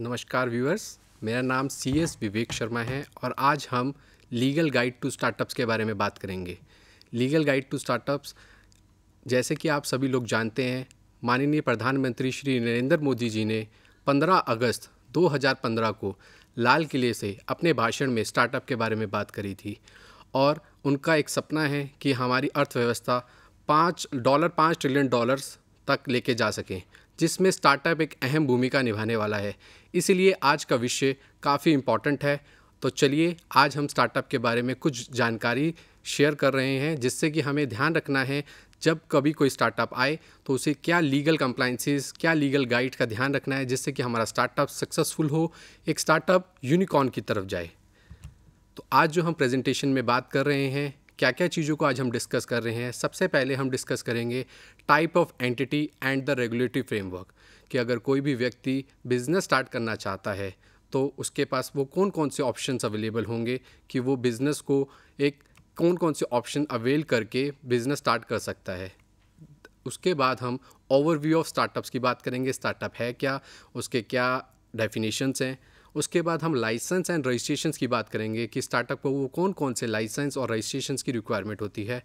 नमस्कार व्यूअर्स मेरा नाम सी एस विवेक शर्मा है और आज हम लीगल गाइड टू स्टार्टअप्स के बारे में बात करेंगे लीगल गाइड टू स्टार्टअप्स जैसे कि आप सभी लोग जानते हैं माननीय प्रधानमंत्री श्री नरेंद्र मोदी जी ने 15 अगस्त 2015 को लाल किले से अपने भाषण में स्टार्टअप के बारे में बात करी थी और उनका एक सपना है कि हमारी अर्थव्यवस्था पाँच डॉलर पाँच ट्रिलियन डॉलर्स तक लेके जा सकें जिसमें स्टार्टअप एक अहम भूमिका निभाने वाला है इसीलिए आज का विषय काफ़ी इम्पॉर्टेंट है तो चलिए आज हम स्टार्टअप के बारे में कुछ जानकारी शेयर कर रहे हैं जिससे कि हमें ध्यान रखना है जब कभी कोई स्टार्टअप आए तो उसे क्या लीगल कंप्लाइंसिस क्या लीगल गाइड का ध्यान रखना है जिससे कि हमारा स्टार्टअप सक्सेसफुल हो एक स्टार्टअप यूनिकॉर्न की तरफ जाए तो आज जो हम प्रेजेंटेशन में बात कर रहे हैं क्या क्या चीज़ों को आज हम डिस्कस कर रहे हैं सबसे पहले हम डिस्कस करेंगे type of entity and the regulatory framework कि अगर कोई भी व्यक्ति बिज़नेस स्टार्ट करना चाहता है तो उसके पास वो कौन कौन से ऑप्शंस अवेलेबल होंगे कि वो बिज़नेस को एक कौन कौन से ऑप्शन अवेल करके बिज़नेस स्टार्ट कर सकता है उसके बाद हम ओवरव्यू ऑफ स्टार्टअप्स की बात करेंगे स्टार्टअप है क्या उसके क्या डेफिनेशंस हैं उसके बाद हम लाइसेंस एंड रजिस्ट्रेशन की बात करेंगे कि स्टार्टअप को वो कौन कौन से लाइसेंस और रजिस्ट्रेशन की रिक्वायरमेंट होती है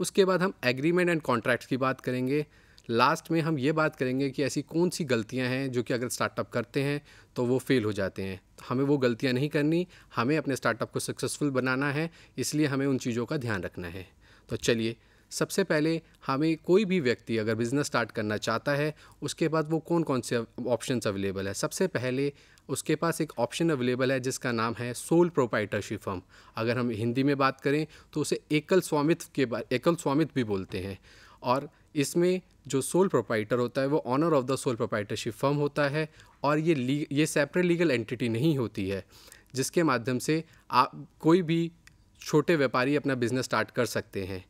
उसके बाद हम एग्रीमेंट एंड कॉन्ट्रैक्ट्स की बात करेंगे लास्ट में हम ये बात करेंगे कि ऐसी कौन सी गलतियां हैं जो कि अगर स्टार्टअप करते हैं तो वो फेल हो जाते हैं हमें वो गलतियां नहीं करनी हमें अपने स्टार्टअप को सक्सेसफुल बनाना है इसलिए हमें उन चीज़ों का ध्यान रखना है तो चलिए सबसे पहले हमें कोई भी व्यक्ति अगर बिज़नेस स्टार्ट करना चाहता है उसके बाद वो कौन कौन से ऑप्शंस अवेलेबल है सबसे पहले उसके पास एक ऑप्शन अवेलेबल है जिसका नाम है सोल प्रोपाइटरशिप फर्म अगर हम हिंदी में बात करें तो उसे एकल स्वामित्व के एकल स्वामित्व भी बोलते हैं और इसमें जो सोल प्रोपाइटर होता है वो owner of the sole proprietorship firm होता है और ये ये सेपरेट लीगल एंटिटी नहीं होती है जिसके माध्यम से आप कोई भी छोटे व्यापारी अपना बिजनेस स्टार्ट कर सकते हैं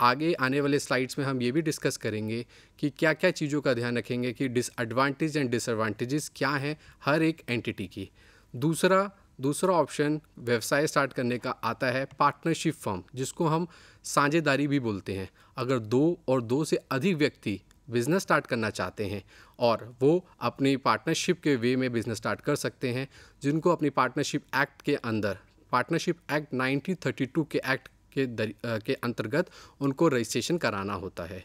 आगे आने वाले स्लाइड्स में हम ये भी डिस्कस करेंगे कि क्या क्या चीज़ों का ध्यान रखेंगे कि डिसएडवांटेज एंड डिसएडवांटेजेस क्या हैं हर एक एंटिटी की दूसरा दूसरा ऑप्शन व्यवसाय स्टार्ट करने का आता है पार्टनरशिप फॉर्म जिसको हम साझेदारी भी बोलते हैं अगर दो और दो से अधिक व्यक्ति बिज़नेस स्टार्ट करना चाहते हैं और वो अपनी पार्टनरशिप के वे में बिज़नेस स्टार्ट कर सकते हैं जिनको अपनी पार्टनरशिप एक्ट के अंदर पार्टनरशिप एक्ट 1932 के एक्ट के दर, के अंतर्गत उनको रजिस्ट्रेशन कराना होता है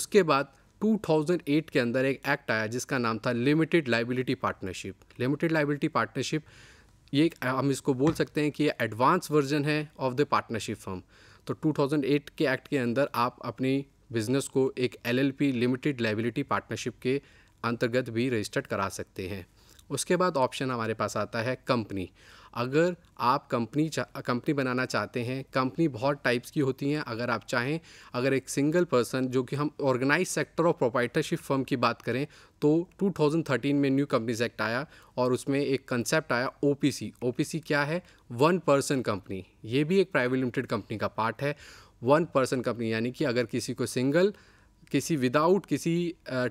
उसके बाद 2008 के अंदर एक एक्ट आया जिसका नाम था limited liability partnership limited liability partnership ये हम इसको बोल सकते हैं कि ये एडवांस वर्जन है ऑफ द पार्टनरशिप फर्म तो 2008 के एक्ट के अंदर आप अपनी बिजनेस को एक एलएलपी लिमिटेड लाइबिलिटी पार्टनरशिप के अंतर्गत भी रजिस्टर्ड करा सकते हैं उसके बाद ऑप्शन हमारे पास आता है कंपनी अगर आप कंपनी कंपनी बनाना चाहते हैं कंपनी बहुत टाइप्स की होती हैं अगर आप चाहें अगर एक सिंगल पर्सन जो कि हम organise sector of proprietorship firm की बात करें तो 2013 में न्यू कंपनीज एक्ट आया और उसमें एक कंसेप्ट आया ओ पी क्या है वन पर्सन कंपनी ये भी एक प्राइवेट लिमिटेड कंपनी का पार्ट है वन पर्सन कंपनी यानी कि अगर किसी को सिंगल किसी विदाउट किसी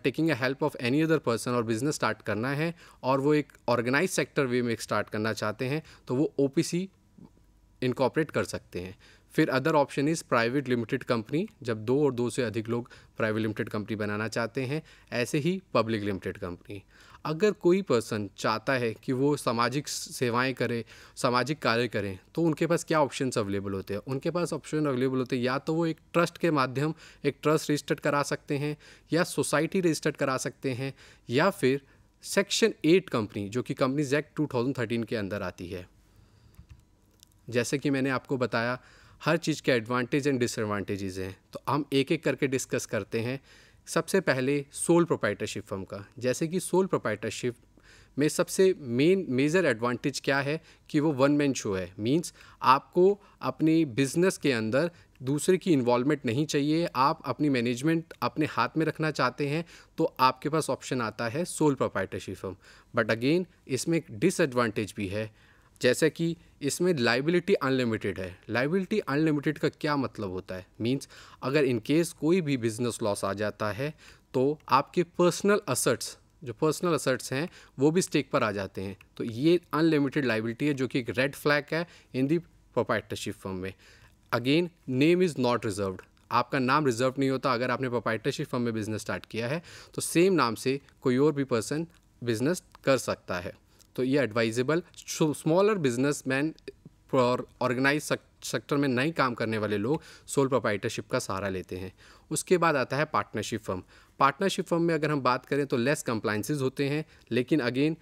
taking a help of any other person और बिजनेस स्टार्ट करना है और वो एक ऑर्गेनाइज सेक्टर वे में स्टार्ट करना चाहते हैं तो वो ओ पी सी इनकॉपरेट कर सकते हैं फिर other option is private limited company जब दो और दो से अधिक लोग प्राइवेट लिमिटेड कंपनी बनाना चाहते हैं ऐसे ही पब्लिक लिमिटेड कंपनी अगर कोई पर्सन चाहता है कि वो सामाजिक सेवाएं करे सामाजिक कार्य करें तो उनके पास क्या ऑप्शंस अवेलेबल होते हैं उनके पास ऑप्शन अवेलेबल होते हैं या तो वो एक ट्रस्ट के माध्यम एक ट्रस्ट रजिस्टर्ड करा सकते हैं या सोसाइटी रजिस्टर्ड करा सकते हैं या फिर सेक्शन एट कंपनी जो कि कंपनीज एक्ट टू के अंदर आती है जैसे कि मैंने आपको बताया हर चीज़ के एडवांटेज एंड डिसएडवांटेजेस हैं तो हम एक एक करके डिस्कस करते हैं सबसे पहले सोल प्रोपाइटरशिप फर्म का जैसे कि सोल प्रोपाइटरशिप में सबसे मेन मेजर एडवांटेज क्या है कि वो वन मैन शो है मींस आपको अपनी बिजनेस के अंदर दूसरे की इन्वॉल्वमेंट नहीं चाहिए आप अपनी मैनेजमेंट अपने हाथ में रखना चाहते हैं तो आपके पास ऑप्शन आता है sole proprietorship firm but again इसमें एक डिसएडवांटेज भी है जैसे कि इसमें लाइबिलिटी अनलिमिटेड है लाइबिलिटी अनलिमिटेड का क्या मतलब होता है मीन्स अगर इन केस कोई भी बिजनेस लॉस आ जाता है तो आपके पर्सनल असर्ट्स जो पर्सनल असर्ट्स हैं वो भी स्टेक पर आ जाते हैं तो ये अनलिमिटेड लाइबिलिटी है जो कि एक रेड फ्लैग है इन दी प्रोपाइटरशिप फर्म में again name is not reserved आपका नाम रिजर्व नहीं होता अगर आपने प्रोपाइटरशिप फर्म में बिज़नेस स्टार्ट किया है तो सेम नाम से कोई और भी पर्सन बिज़नेस कर सकता है तो ये एडवाइजेबल स्मॉलर बिजनेसमैन और ऑर्गेनाइज सेक्टर में नहीं काम करने वाले लोग सोल प्रोपाइटरशिप का सहारा लेते हैं उसके बाद आता है पार्टनरशिप फर्म पार्टनरशिप फर्म में अगर हम बात करें तो लेस कंप्लाइंसेज होते हैं लेकिन अगेन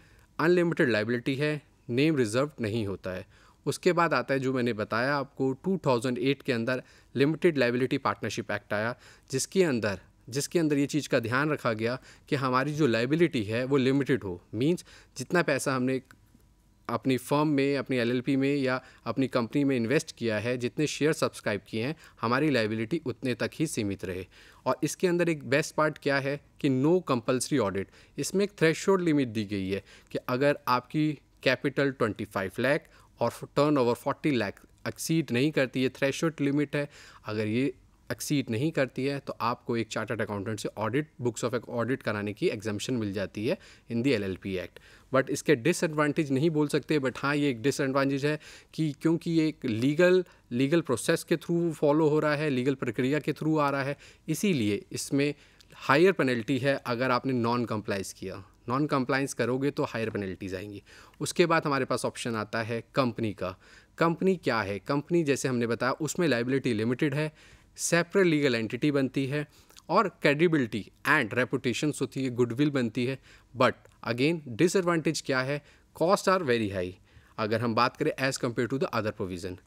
अनलिमिटेड लाइबिलिटी है नेम रिजर्व नहीं होता है उसके बाद आता है जो मैंने बताया आपको 2008 के अंदर लिमिटेड लाइबिलिटी पार्टनरशिप एक्ट आया जिसके अंदर जिसके अंदर ये चीज़ का ध्यान रखा गया कि हमारी जो लाइबिलिटी है वो लिमिटेड हो मीन्स जितना पैसा हमने अपनी फर्म में अपनी एलएलपी में या अपनी कंपनी में इन्वेस्ट किया है जितने शेयर सब्सक्राइब किए हैं हमारी लाइबिलिटी उतने तक ही सीमित रहे और इसके अंदर एक बेस्ट पार्ट क्या है कि नो कंपलसरी ऑडिट इसमें एक थ्रेश लिमिट दी गई है कि अगर आपकी कैपिटल 25 लाख और टर्नओवर 40 लाख एक्सीड नहीं करती ये थ्रेश लिमिट है अगर ये एक्सीड नहीं करती है तो आपको एक चार्टर्ड अकाउंटेंट से ऑडिट बुक्स ऑफ ऑडिट कराने की एग्जामेशन मिल जाती है in the L act but इसके डिसएडवांटेज नहीं बोल सकते बट हाँ ये एक डिसएडवांटेज है कि क्योंकि ये एक लीगल लीगल प्रोसेस के थ्रू फॉलो हो रहा है लीगल प्रक्रिया के थ्रू आ रहा है इसीलिए इसमें हायर पेनल्टी है अगर आपने नॉन कम्प्लाइज किया नॉन कम्प्लाइंस करोगे तो हायर पेनल्टीज आएंगी उसके बाद हमारे पास ऑप्शन आता है कंपनी का कंपनी क्या है कंपनी जैसे हमने बताया उसमें लाइबिलिटी लिमिटेड है सेपरेट लीगल एंटिटी बनती है और क्रेडिबिलिटी एंड रेपुटेशन होती है गुडविल बनती है बट अगेन डिसएडवांटेज क्या है कॉस्ट आर वेरी हाई अगर हम बात करें as compare to the other provision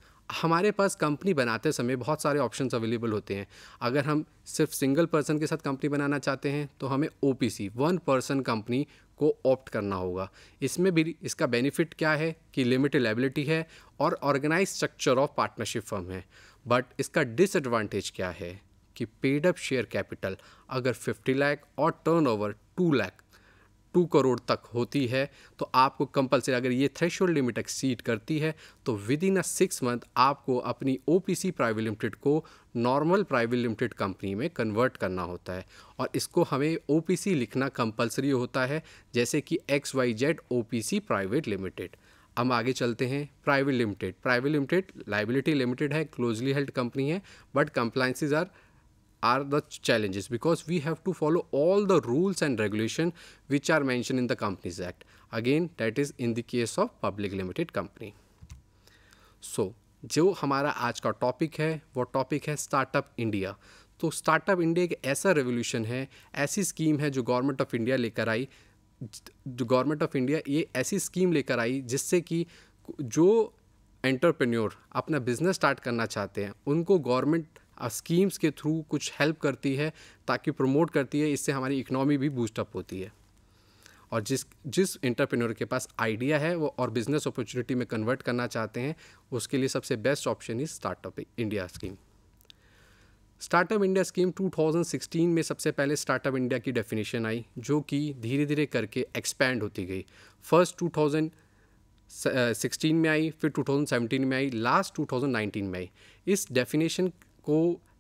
हमारे पास कंपनी बनाते समय बहुत सारे ऑप्शन अवेलेबल होते हैं अगर हम सिर्फ सिंगल पर्सन के साथ कंपनी बनाना चाहते हैं तो हमें O P C one person company को ऑप्ट करना होगा इसमें भी इसका बेनिफिट क्या है कि लिमिटेड लेबिलिटी है और organise structure of partnership firm है बट इसका डिसएडवांटेज क्या है कि पेड अप शेयर कैपिटल अगर 50 लाख और टर्नओवर 2 लाख 2 करोड़ तक होती है तो आपको कंपलसरी अगर ये थ्रेश लिमिट एक्सीड करती है तो within a six month आपको अपनी ओ प्राइवेट लिमिटेड को नॉर्मल प्राइवेट लिमिटेड कंपनी में कन्वर्ट करना होता है और इसको हमें ओ लिखना कंपलसरी होता है जैसे कि X Y Z O private limited हम आगे चलते हैं private limited private limited liability limited है क्लोजली हेल्ड कंपनी है but compliances are are the challenges because we have to follow all the rules and regulation which are mention in the companies act again that is in the case of public limited company so जो हमारा आज का topic है वो topic है startup India तो startup India एक ऐसा रेवोल्यूशन है ऐसी स्कीम है जो गवर्नमेंट ऑफ इंडिया लेकर आई गवर्नमेंट ऑफ इंडिया ये ऐसी स्कीम लेकर आई जिससे कि जो एंटरप्रेन्योर अपना बिजनेस स्टार्ट करना चाहते हैं उनको गवर्नमेंट स्कीम्स के थ्रू कुछ हेल्प करती है ताकि प्रमोट करती है इससे हमारी इकनॉमी भी बूस्टअप होती है और जिस जिस इंटरप्रेन्योर के पास आइडिया है वो और बिजनेस अपॉर्चुनिटी में कन्वर्ट करना चाहते हैं उसके लिए सबसे best option is startup India scheme startup India scheme 2016 में सबसे पहले स्टार्टअप इंडिया की डेफिनेशन आई जो कि धीरे धीरे करके एक्सपैंड होती गई फर्स्ट 2016 में आई फिर 2017 में आई लास्ट 2019 में आई इस डेफिनेशन को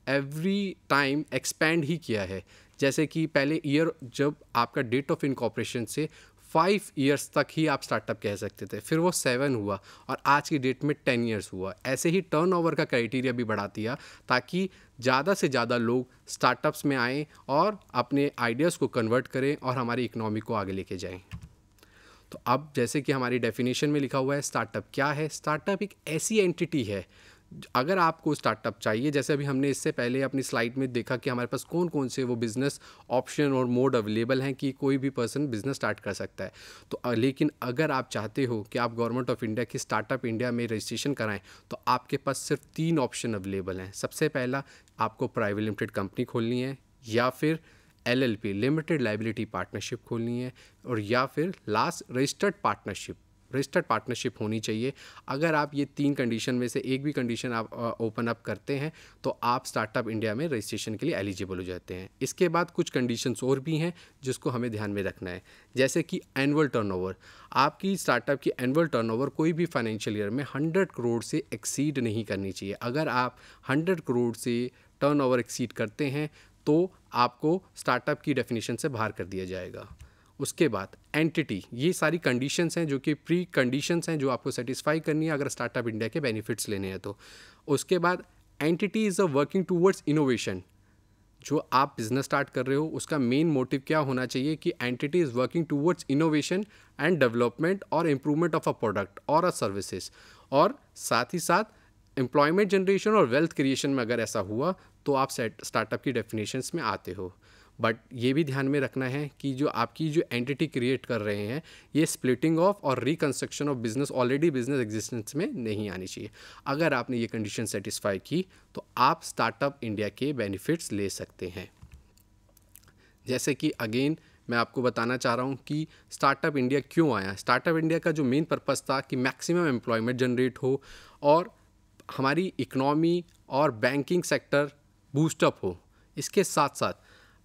एवरी टाइम एक्सपैंड ही किया है जैसे कि पहले ईयर जब आपका डेट ऑफ इनकॉपरेशन से फाइव ईयर्स तक ही आप स्टार्टअप कह सकते थे फिर वो सेवन हुआ और आज की डेट में टेन ईयर्स हुआ ऐसे ही टर्नओवर का क्राइटेरिया भी बढ़ा दिया ताकि ज़्यादा से ज़्यादा लोग स्टार्टअप्स में आएँ और अपने आइडियाज़ को कन्वर्ट करें और हमारी इकनॉमी को आगे लेके जाएँ तो अब जैसे कि हमारी डेफिनेशन में लिखा हुआ है स्टार्टअप क्या है स्टार्टअप एक ऐसी एंटिटी है अगर आपको स्टार्टअप चाहिए जैसे अभी हमने इससे पहले अपनी स्लाइड में देखा कि हमारे पास कौन कौन से वो बिज़नेस ऑप्शन और मोड अवेलेबल हैं कि कोई भी पर्सन बिज़नेस स्टार्ट कर सकता है तो लेकिन अगर आप चाहते हो कि आप गवर्नमेंट ऑफ इंडिया की स्टार्टअप इंडिया में रजिस्ट्रेशन कराएं तो आपके पास सिर्फ तीन ऑप्शन अवेलेबल हैं सबसे पहला आपको प्राइवेट लिमिटेड कंपनी खोलनी है या फिर एल लिमिटेड लाइबिलिटी पार्टनरशिप खोलनी है और या फिर last registered partnership registered partnership होनी चाहिए अगर आप ये तीन कंडीशन में से एक भी कंडीशन आप ओपन अप करते हैं तो आप स्टार्टअप इंडिया में रजिस्ट्रेशन के लिए एलिजिबल हो जाते हैं इसके बाद कुछ कंडीशंस और भी हैं जिसको हमें ध्यान में रखना है जैसे कि एनुअल टर्नओवर आपकी स्टार्टअप की एनुअल टर्नओवर कोई भी फाइनेंशियल ईयर में हंड्रेड करोड़ से एक्सीड नहीं करनी चाहिए अगर आप हंड्रेड करोड़ से टर्नओवर एक्सीड करते हैं तो आपको स्टार्टअप की डेफिनेशन से बाहर कर दिया जाएगा उसके बाद एंटिटी ये सारी कंडीशंस हैं जो कि प्री कंडीशंस हैं जो आपको सेटिस्फाई करनी है अगर स्टार्टअप इंडिया के बेनिफिट्स लेने हैं तो उसके बाद entity is a working towards innovation जो आप बिजनेस स्टार्ट कर रहे हो उसका मेन मोटिव क्या होना चाहिए कि entity is working towards innovation and development और इम्प्रूवमेंट ऑफ अ प्रोडक्ट और अ सर्विसेज और साथ ही साथ एम्प्लॉयमेंट जनरेशन और वेल्थ क्रिएशन में अगर ऐसा हुआ तो आप स्टार्टअप की डेफिनेशंस में आते हो बट ये भी ध्यान में रखना है कि जो आपकी जो एंटिटी क्रिएट कर रहे हैं ये स्प्लिटिंग ऑफ और reconstruction of business already business existence में नहीं आनी चाहिए अगर आपने ये कंडीशन सेटिस्फाई की तो आप स्टार्टअप इंडिया के बेनिफिट्स ले सकते हैं जैसे कि अगेन मैं आपको बताना चाह रहा हूँ कि स्टार्टअप इंडिया क्यों आया स्टार्टअप इंडिया का जो मेन पर्पज़ था कि मैक्सिमम एम्प्लॉयमेंट जनरेट हो और हमारी इकनॉमी और बैंकिंग सेक्टर बूस्टअप हो इसके साथ साथ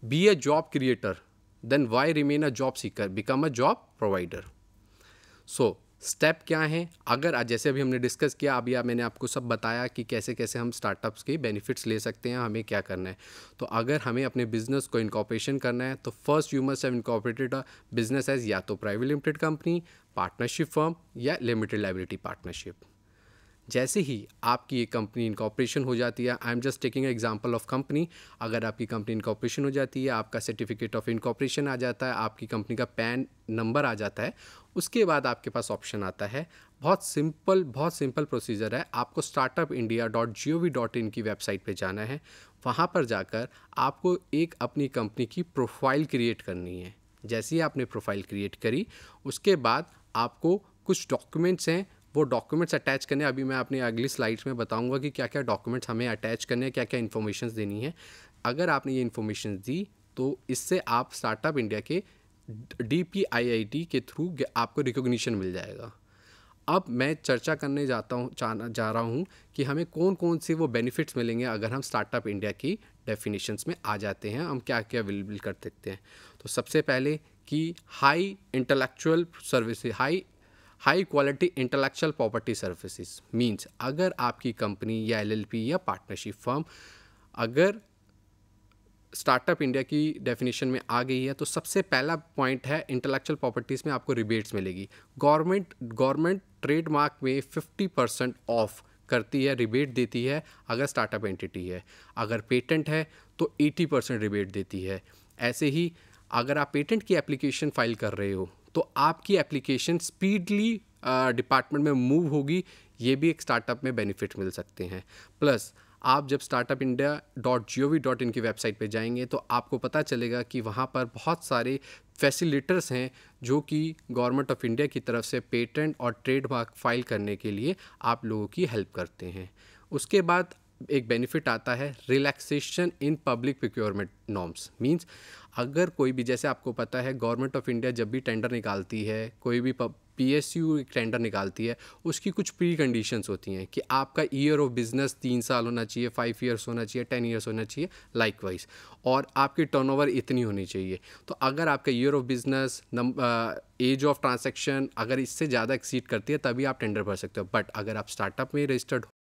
be a job creator then why remain a job seeker become a job provider so step क्या हैं अगर जैसे अभी हमने डिस्कस किया अभी आप मैंने आपको सब बताया कि कैसे कैसे हम स्टार्टअप्स के बेनिफिट्स ले सकते हैं हमें क्या करना है तो अगर हमें अपने बिजनेस को इनकॉपरेशन करना है तो first you must have incorporated a business as या तो private limited company partnership firm या लिमिटेड लाइबिलिटी पार्टनरशिप जैसे ही आपकी ये कंपनी इनकॉपरेशन हो जाती है I am just taking example of company अगर आपकी कंपनी इनकॉपरेशन हो जाती है आपका सर्टिफिकेट ऑफ इनकॉपरेशन आ जाता है आपकी कंपनी का पैन नंबर आ जाता है उसके बाद आपके पास ऑप्शन आता है बहुत सिंपल बहुत सिंपल प्रोसीजर है आपको startup India dot G O V dot in की वेबसाइट पे जाना है वहाँ पर जाकर आपको एक अपनी कंपनी की प्रोफाइल क्रिएट करनी है जैसे ही आपने प्रोफाइल क्रिएट करी उसके बाद आपको कुछ डॉक्यूमेंट्स हैं वो डॉक्यूमेंट्स अटैच करने अभी मैं अपनी अगली स्लाइड्स में बताऊँगा कि क्या क्या डॉक्यूमेंट्स हमें अटैच करने क्या क्या इन्फॉर्मेशन देनी है अगर आपने ये इन्फॉर्मेशन दी तो इससे आप स्टार्टअप इंडिया के D P I I T के थ्रू आपको रिकोगनीशन मिल जाएगा अब मैं चर्चा करने जाता हूँ जा रहा हूँ कि हमें कौन कौन से वो बेनिफिट्स मिलेंगे अगर हम स्टार्टअप इंडिया की डेफिनेशंस में आ जाते हैं हम क्या क्या अवेलेबल कर सकते हैं तो सबसे पहले कि high intellectual service high high quality intellectual property services means अगर आपकी कंपनी या एलएलपी या पार्टनरशिप फर्म अगर स्टार्टअप इंडिया की डेफिनेशन में आ गई है तो सबसे पहला पॉइंट है इंटेलेक्चुअल प्रॉपर्टीज़ में आपको रिबेट्स मिलेगी गवर्नमेंट गवर्नमेंट ट्रेडमार्क में 50 परसेंट ऑफ करती है रिबेट देती है अगर स्टार्टअप एंटिटी है अगर पेटेंट है तो 80 परसेंट रिबेट देती है ऐसे ही अगर आप पेटेंट की एप्लीकेशन फाइल कर रहे हो तो आपकी एप्लीकेशन स्पीडली डिपार्टमेंट में मूव होगी ये भी एक स्टार्टअप में बेनिफिट मिल सकते हैं प्लस आप जब startup India dot G O V dot in की वेबसाइट पे जाएंगे तो आपको पता चलेगा कि वहाँ पर बहुत सारे फैसिलिटर्स हैं जो कि गवर्नमेंट ऑफ इंडिया की तरफ से पेटेंट और ट्रेडमार्क फाइल करने के लिए आप लोगों की हेल्प करते हैं उसके बाद एक बेनिफिट आता है relaxation in public procurement norms means अगर कोई भी जैसे आपको पता है गवर्नमेंट ऑफ इंडिया जब भी टेंडर निकालती है कोई भी पी एस यू टेंडर निकालती है उसकी कुछ प्री कंडीशंस होती हैं कि आपका ईयर ऑफ बिजनेस तीन साल होना चाहिए फाइव ईयर्स होना चाहिए टेन ईयर्स होना चाहिए लाइक वाइज और आपकी टर्नओवर इतनी होनी चाहिए तो अगर आपका year of business as of transaction अगर इससे ज़्यादा एक्सीड करती है तभी आप टेंडर भर सकते हो बट अगर आप स्टार्टअप में रजिस्टर्ड